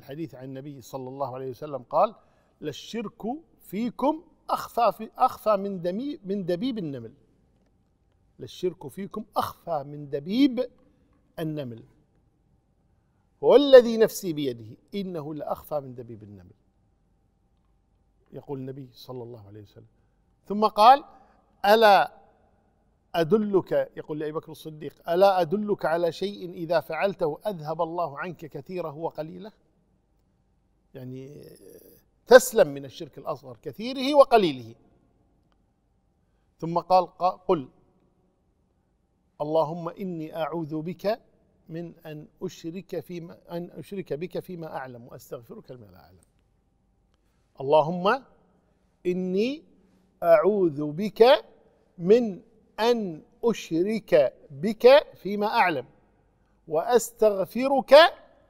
الحديث عن النبي صلى الله عليه وسلم قال للشرك فيكم أخفى, في أخفى من, دمي من دبيب النمل للشرك فيكم أخفى من دبيب النمل والذي نفسي بيده إنه لأخفى من دبيب النمل يقول النبي صلى الله عليه وسلم ثم قال ألا أدلك يقول لأبي بكر الصديق ألا أدلك على شيء إذا فعلته أذهب الله عنك كثيره وقليله يعني تسلم من الشرك الأصغر كثيره وقليله ثم قال قل اللهم إني أعوذ بك من أن أشرك فيما أن أشرك بك فيما أعلم وأستغفرك لما لا أعلم اللهم إني أعوذ بك من أن أشرك بك فيما أعلم وأستغفرك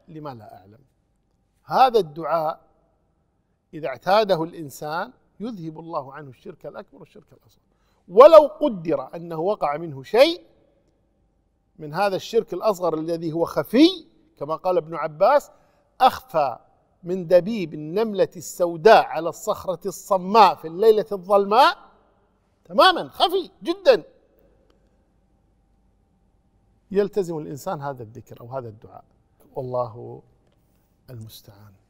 لما لا أعلم هذا الدعاء إذا اعتاده الإنسان يذهب الله عنه الشرك الأكبر والشرك الأصغر ولو قدر أنه وقع منه شيء من هذا الشرك الأصغر الذي هو خفي كما قال ابن عباس أخفى من دبيب النملة السوداء على الصخرة الصماء في الليلة الظلماء تماما خفي جدا يلتزم الإنسان هذا الذكر أو هذا الدعاء والله المستعان